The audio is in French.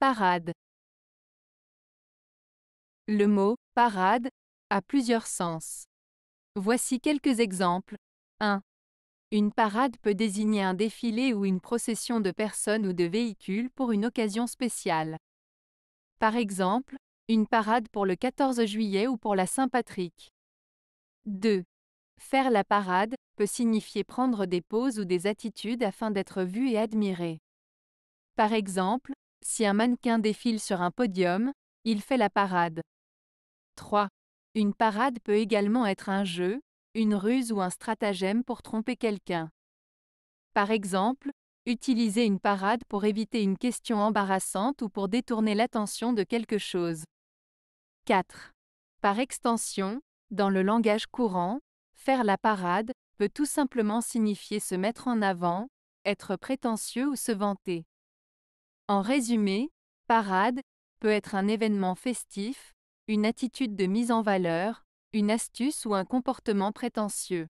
Parade. Le mot parade a plusieurs sens. Voici quelques exemples. 1. Une parade peut désigner un défilé ou une procession de personnes ou de véhicules pour une occasion spéciale. Par exemple, une parade pour le 14 juillet ou pour la Saint-Patrick. 2. Faire la parade peut signifier prendre des poses ou des attitudes afin d'être vu et admiré. Par exemple, si un mannequin défile sur un podium, il fait la parade. 3. Une parade peut également être un jeu, une ruse ou un stratagème pour tromper quelqu'un. Par exemple, utiliser une parade pour éviter une question embarrassante ou pour détourner l'attention de quelque chose. 4. Par extension, dans le langage courant, faire la parade peut tout simplement signifier se mettre en avant, être prétentieux ou se vanter. En résumé, parade peut être un événement festif, une attitude de mise en valeur, une astuce ou un comportement prétentieux.